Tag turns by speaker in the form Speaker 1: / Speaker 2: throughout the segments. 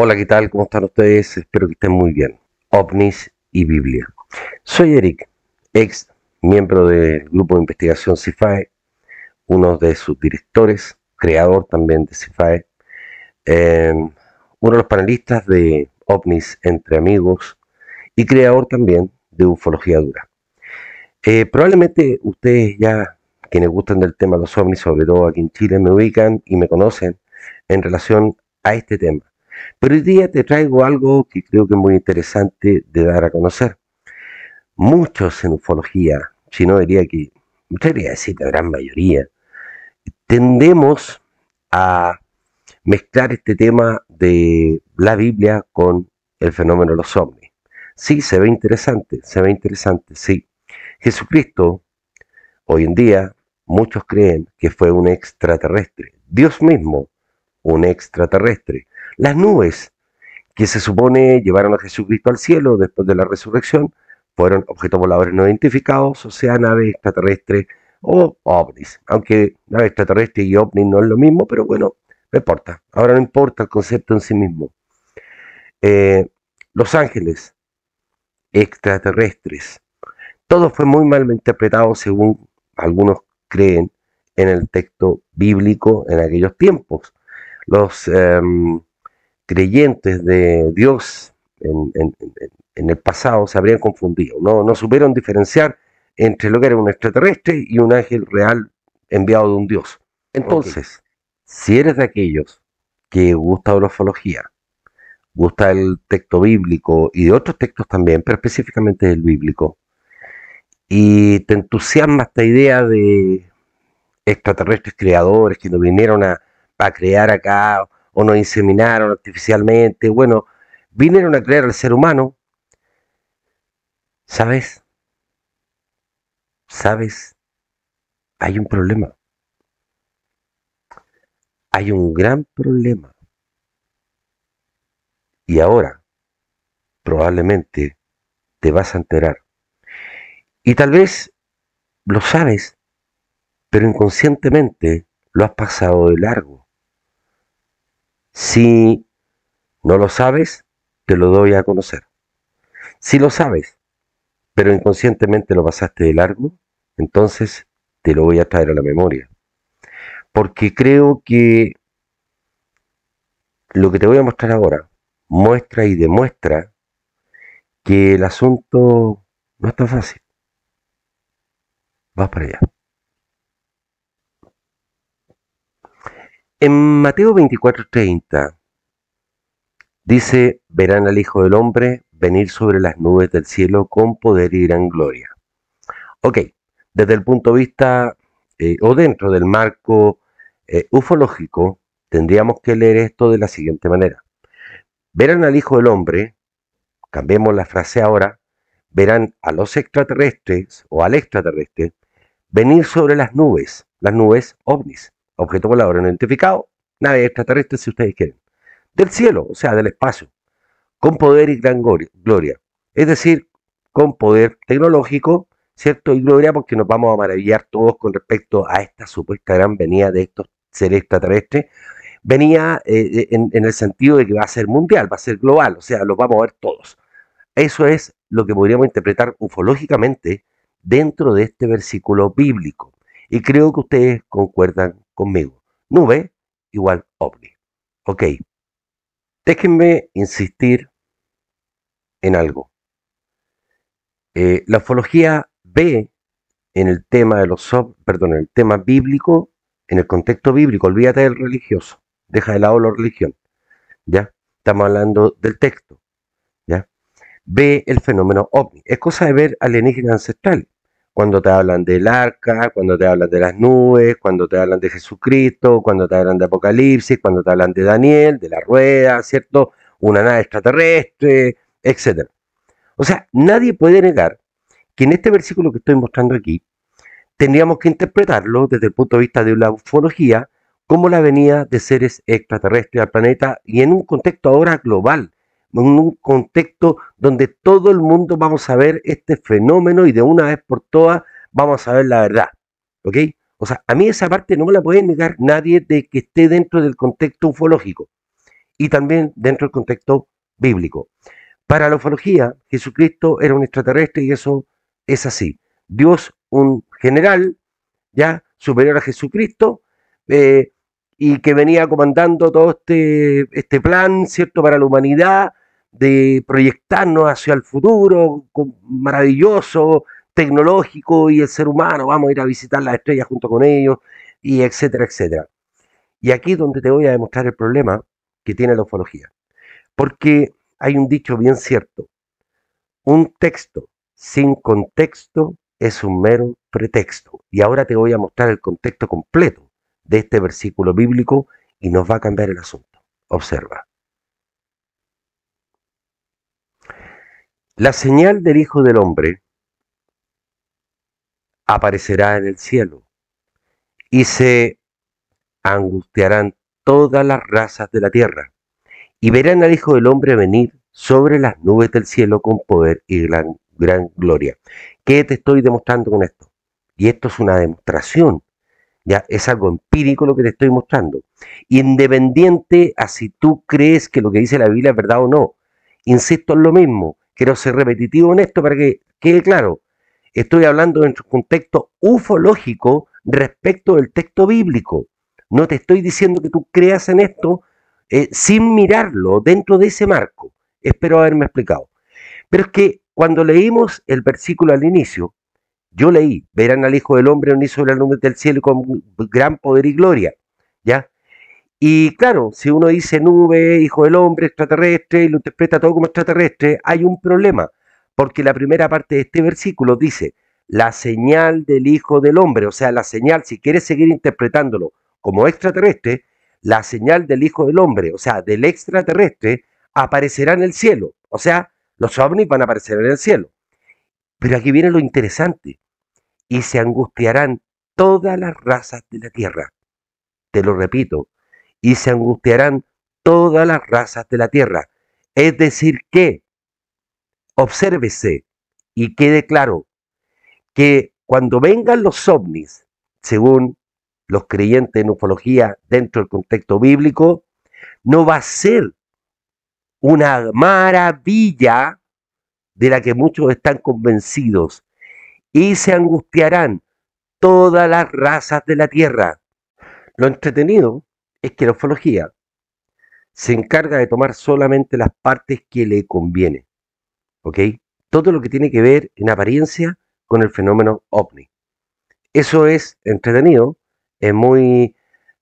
Speaker 1: Hola, ¿qué tal? ¿Cómo están ustedes? Espero que estén muy bien. OVNIS y Biblia. Soy Eric, ex miembro del grupo de investigación CIFAE, uno de sus directores, creador también de CIFAE, em, uno de los panelistas de OVNIS Entre Amigos y creador también de Ufología Dura. Eh, probablemente ustedes ya, quienes gustan del tema de los ovnis, sobre todo aquí en Chile, me ubican y me conocen en relación a este tema pero hoy día te traigo algo que creo que es muy interesante de dar a conocer. Muchos en ufología, si no diría que, decir la gran mayoría, tendemos a mezclar este tema de la Biblia con el fenómeno de los ovnis. Sí, se ve interesante, se ve interesante, sí. Jesucristo, hoy en día, muchos creen que fue un extraterrestre, Dios mismo, un extraterrestre. Las nubes que se supone llevaron a Jesucristo al cielo después de la resurrección fueron objetos voladores no identificados, o sea, nave extraterrestre o ovnis. Aunque nave extraterrestre y ovnis no es lo mismo, pero bueno, no importa. Ahora no importa el concepto en sí mismo. Eh, los ángeles, extraterrestres. Todo fue muy mal interpretado según algunos creen en el texto bíblico en aquellos tiempos. Los, em, creyentes de Dios en, el pasado se habrían confundido, no, no supieron diferenciar entre lo que era un extraterrestre y un ángel real enviado de un Dios. Entonces, si eres de aquellos que gusta de la ufología, gusta el texto bíblico y de otros textos también, pero específicamente del bíblico, y te entusiasma esta idea de extraterrestres creadores que nos vinieron a, a crear acá o nos inseminaron artificialmente. Bueno, vinieron a crear al ser humano. ¿Sabes? ¿Sabes? Hay un problema. Hay un gran problema. Y ahora, probablemente, te vas a enterar. Y tal vez lo sabes, pero inconscientemente lo has pasado de largo. Si no lo sabes, te lo doy a conocer. Si lo sabes, pero inconscientemente lo pasaste de largo, entonces te lo voy a traer a la memoria. Porque creo que lo que te voy a mostrar ahora muestra y demuestra que el asunto no es tan fácil. Vas para allá. En Mateo 24:30 dice, verán al Hijo del Hombre venir sobre las nubes del cielo con poder y gran gloria. Ok, desde el punto de vista eh, o dentro del marco eh, ufológico, tendríamos que leer esto de la siguiente manera. Verán al Hijo del Hombre, cambiemos la frase ahora, verán a los extraterrestres o al extraterrestre venir sobre las nubes, las nubes ovnis objeto volador no identificado, nave extraterrestre, si ustedes quieren, del cielo, o sea, del espacio, con poder y gran gloria, es decir, con poder tecnológico, ¿cierto? Y gloria porque nos vamos a maravillar todos con respecto a esta supuesta gran venida de estos seres extraterrestres. Venía eh, eh, en, en el sentido de que va a ser mundial, va a ser global, o sea, lo vamos a ver todos. Eso es lo que podríamos interpretar ufológicamente dentro de este versículo bíblico. Y creo que ustedes concuerdan conmigo. Nube igual ovni. Ok. Déjenme insistir en algo. Eh, la ufología ve en el tema de los perdón, en el tema bíblico, en el contexto bíblico, olvídate del religioso, deja de lado la religión. ¿Ya? Estamos hablando del texto. ¿Ya? Ve el fenómeno ovni. Es cosa de ver alienígenas ancestral cuando te hablan del arca, cuando te hablan de las nubes, cuando te hablan de Jesucristo, cuando te hablan de Apocalipsis, cuando te hablan de Daniel, de la rueda, ¿cierto? Una nave extraterrestre, etc. O sea, nadie puede negar que en este versículo que estoy mostrando aquí, tendríamos que interpretarlo desde el punto de vista de la ufología como la venida de seres extraterrestres al planeta y en un contexto ahora global, en un contexto donde todo el mundo vamos a ver este fenómeno y de una vez por todas vamos a ver la verdad. ¿Ok? O sea, a mí esa parte no me la puede negar nadie de que esté dentro del contexto ufológico y también dentro del contexto bíblico. Para la ufología, Jesucristo era un extraterrestre y eso es así. Dios, un general, ya superior a Jesucristo, eh, y que venía comandando todo este, este plan, ¿cierto?, para la humanidad, de proyectarnos hacia el futuro maravilloso, tecnológico y el ser humano, vamos a ir a visitar las estrellas junto con ellos, y etcétera, etcétera. Y aquí es donde te voy a demostrar el problema que tiene la ufología. Porque hay un dicho bien cierto, un texto sin contexto es un mero pretexto. Y ahora te voy a mostrar el contexto completo de este versículo bíblico y nos va a cambiar el asunto. Observa. La señal del Hijo del Hombre aparecerá en el cielo y se angustiarán todas las razas de la tierra y verán al Hijo del Hombre venir sobre las nubes del cielo con poder y gran, gloria. ¿Qué te estoy demostrando con esto? Y esto es una demostración ya es algo empírico lo que te estoy mostrando. Independiente a si tú crees que lo que dice la Biblia es verdad o no. Insisto en lo mismo. Quiero ser repetitivo en esto para que quede claro. Estoy hablando en un contexto ufológico respecto del texto bíblico. No te estoy diciendo que tú creas en esto eh, sin mirarlo dentro de ese marco. Espero haberme explicado. Pero es que cuando leímos el versículo al inicio, yo leí, verán al Hijo del Hombre unido sobre la nube del cielo con gran poder y gloria. ¿Ya? Y claro, si uno dice nube, hijo del hombre, extraterrestre, y lo interpreta todo como extraterrestre, hay un problema, porque la primera parte de este versículo dice, la señal del hijo del hombre, o sea, la señal, si quieres seguir interpretándolo como extraterrestre, la señal del hijo del hombre, o sea, del extraterrestre, aparecerá en el cielo, o sea, los ovnis van a aparecer en el cielo. Pero aquí viene lo interesante, y se angustiarán todas las razas de la tierra. Te lo repito, y se angustiarán todas las razas de la tierra. Es decir, que obsérvese y quede claro que cuando vengan los ovnis, según los creyentes en ufología dentro del contexto bíblico, no va a ser una maravilla de la que muchos están convencidos y se angustiarán todas las razas de la tierra. Lo entretenido es que la ufología se encarga de tomar solamente las partes que le conviene. ¿Ok? Todo lo que tiene que ver en apariencia con el fenómeno ovni. Eso es entretenido, es muy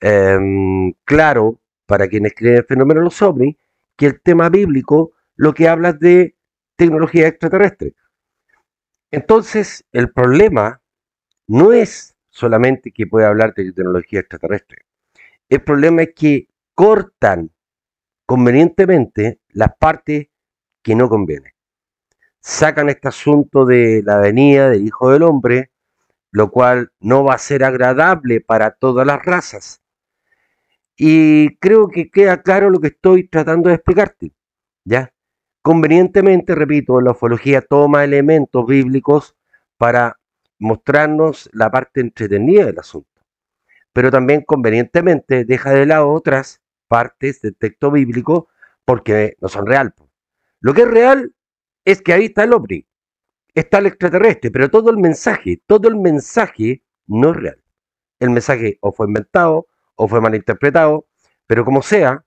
Speaker 1: em, claro para quienes creen el fenómeno de los ovnis, que el tema bíblico lo que habla es de tecnología extraterrestre. Entonces, el problema no es solamente que pueda hablar de tecnología extraterrestre. El problema es que cortan convenientemente las partes que no convienen. Sacan este asunto de la venida del Hijo del Hombre, lo cual no va a ser agradable para todas las razas. Y creo que queda claro lo que estoy tratando de explicarte. ¿ya? Convenientemente, repito, la ufología toma elementos bíblicos para mostrarnos la parte entretenida del asunto pero también convenientemente deja de lado otras partes del texto bíblico porque no son real. Lo que es real es que ahí está el hombre, está el extraterrestre, pero todo el mensaje, todo el mensaje no es real. El mensaje o fue inventado o fue malinterpretado, pero como sea,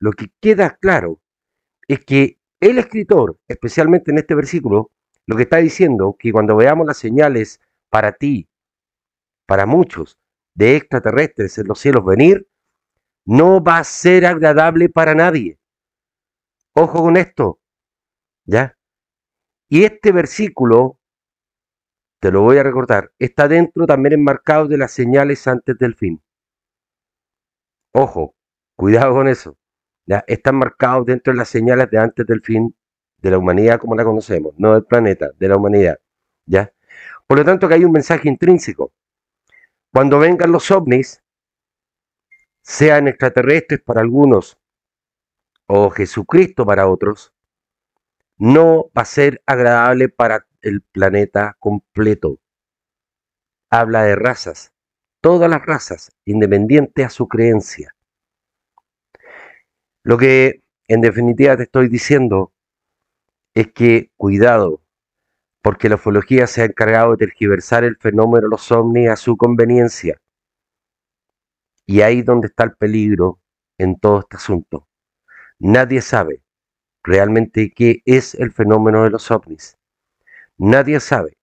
Speaker 1: lo que queda claro es que el escritor, especialmente en este versículo, lo que está diciendo, que cuando veamos las señales para ti, para muchos, de extraterrestres en los cielos venir, no va a ser agradable para nadie. Ojo con esto, ¿ya? Y este versículo, te lo voy a recordar, está dentro también enmarcado de las señales antes del fin. Ojo, cuidado con eso. ¿ya? está dentro de las señales de antes del fin de la humanidad como la conocemos, no del planeta, de la humanidad. ¿ya? Por lo tanto que hay un mensaje intrínseco. Cuando vengan los ovnis, sean extraterrestres para algunos o Jesucristo para otros, no va a ser agradable para el planeta completo. Habla de razas, todas las razas, independiente a su creencia. Lo que en definitiva te estoy diciendo es que cuidado, porque la ufología se ha encargado de tergiversar el fenómeno de los ovnis a su conveniencia. Y ahí donde está el peligro en todo este asunto. Nadie sabe realmente qué es el fenómeno de los ovnis. Nadie sabe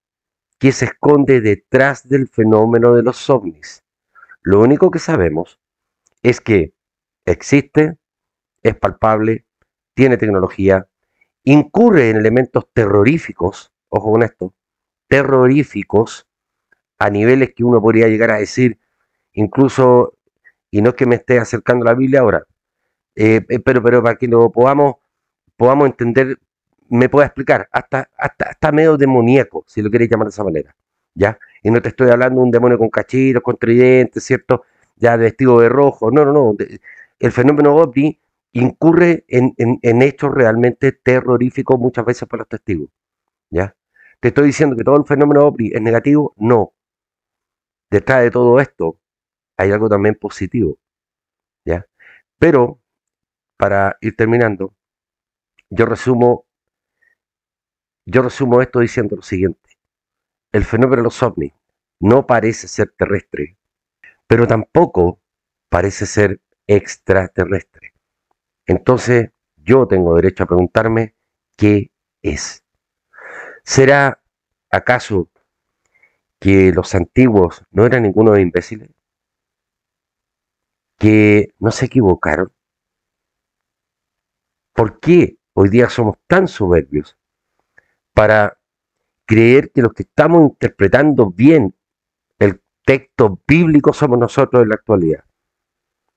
Speaker 1: qué se esconde detrás del fenómeno de los ovnis. Lo único que sabemos es que existe, es palpable, tiene tecnología, incurre en elementos terroríficos ojo con esto, terroríficos a niveles que uno podría llegar a decir, incluso, y no es que me esté acercando a la Biblia ahora, eh, eh, pero, pero para que lo podamos, podamos entender, me pueda explicar, hasta, hasta, hasta medio demoníaco, si lo quieres llamar de esa manera, ¿ya? Y no te estoy hablando de un demonio con cachiros, con tridentes, ¿cierto? Ya vestido de rojo, no, no, no. El fenómeno OVNI incurre en, en, en hechos realmente terroríficos muchas veces para los testigos, ¿ya? ¿Te estoy diciendo que todo el fenómeno OVNI es negativo? No. Detrás de todo esto hay algo también positivo. ¿ya? Pero, para ir terminando, yo resumo, yo resumo esto diciendo lo siguiente. El fenómeno de los ovnis no parece ser terrestre, pero tampoco parece ser extraterrestre. Entonces, yo tengo derecho a preguntarme qué es. ¿Será acaso que los antiguos no eran ninguno de imbéciles? ¿Que no se equivocaron? ¿Por qué hoy día somos tan soberbios para creer que los que estamos interpretando bien el texto bíblico somos nosotros en la actualidad?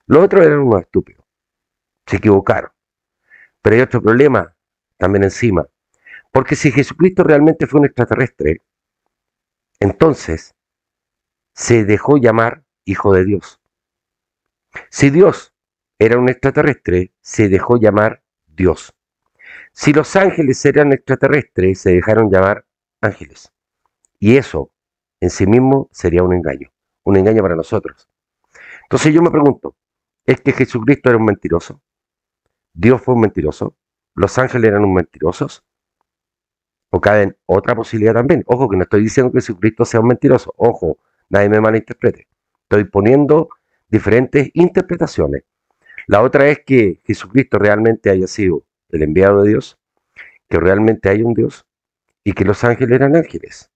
Speaker 1: Los otros eran unos estúpidos, se equivocaron. Pero hay otro problema también encima. Porque si Jesucristo realmente fue un extraterrestre, entonces se dejó llamar Hijo de Dios. Si Dios era un extraterrestre, se dejó llamar Dios. Si los ángeles eran extraterrestres, se dejaron llamar ángeles. Y eso en sí mismo sería un engaño, un engaño para nosotros. Entonces yo me pregunto, ¿es que Jesucristo era un mentiroso? ¿Dios fue un mentiroso? ¿Los ángeles eran un mentirosos? o cabe otra posibilidad también. Ojo, que no estoy diciendo que Jesucristo sea un mentiroso. Ojo, nadie me malinterprete. Estoy poniendo diferentes interpretaciones. La otra es que Jesucristo realmente haya sido el enviado de Dios, que realmente hay un Dios y que los ángeles eran ángeles.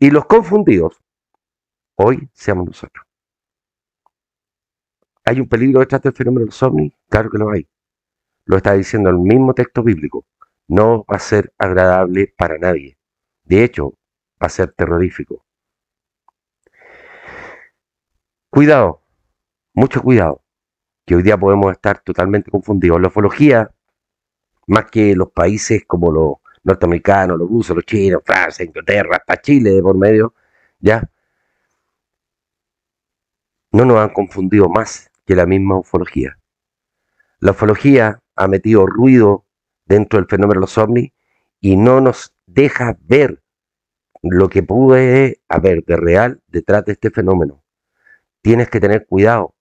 Speaker 1: Y los confundidos, hoy seamos nosotros. ¿Hay un peligro detrás del fenómeno del los Claro que lo hay. Lo está diciendo el mismo texto bíblico no va a ser agradable para nadie. De hecho, va a ser terrorífico. Cuidado, mucho cuidado, que hoy día podemos estar totalmente confundidos. La ufología, más que los países como los norteamericanos, los rusos, los chinos, Francia, Inglaterra, hasta Chile de por medio, ya, no nos han confundido más que la misma ufología. La ufología ha metido ruido dentro del fenómeno de los ovnis y no nos deja ver lo que pude haber de real detrás de este fenómeno. Tienes que tener cuidado,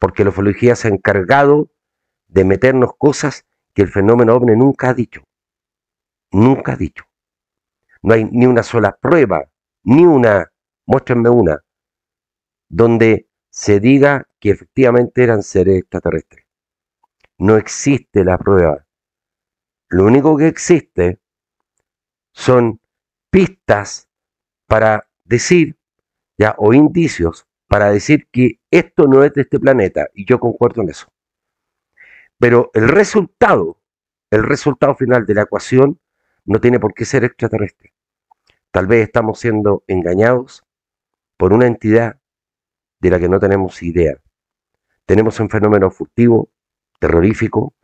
Speaker 1: porque la ufología se ha encargado de meternos cosas que el fenómeno ovni nunca ha dicho. Nunca ha dicho. No hay ni una sola prueba, ni una, muéstrenme una, donde se diga que efectivamente eran seres extraterrestres. No existe la prueba. Lo único que existe son pistas para decir, ya, o indicios para decir que esto no es de este planeta, y yo concuerdo en eso. Pero el resultado, el resultado final de la ecuación no tiene por qué ser extraterrestre. Tal vez estamos siendo engañados por una entidad de la que no tenemos idea. Tenemos un fenómeno furtivo, terrorífico,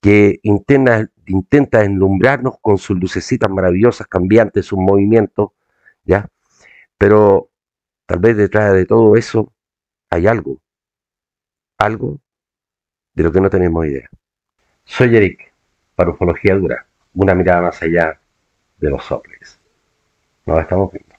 Speaker 1: que intenta, intenta enlumbrarnos con sus lucecitas maravillosas, cambiantes, sus movimientos, ¿ya? Pero tal vez detrás de todo eso hay algo, algo de lo que no tenemos idea. Soy Eric, para Ufología Dura, una mirada más allá de los soples. Nos estamos viendo.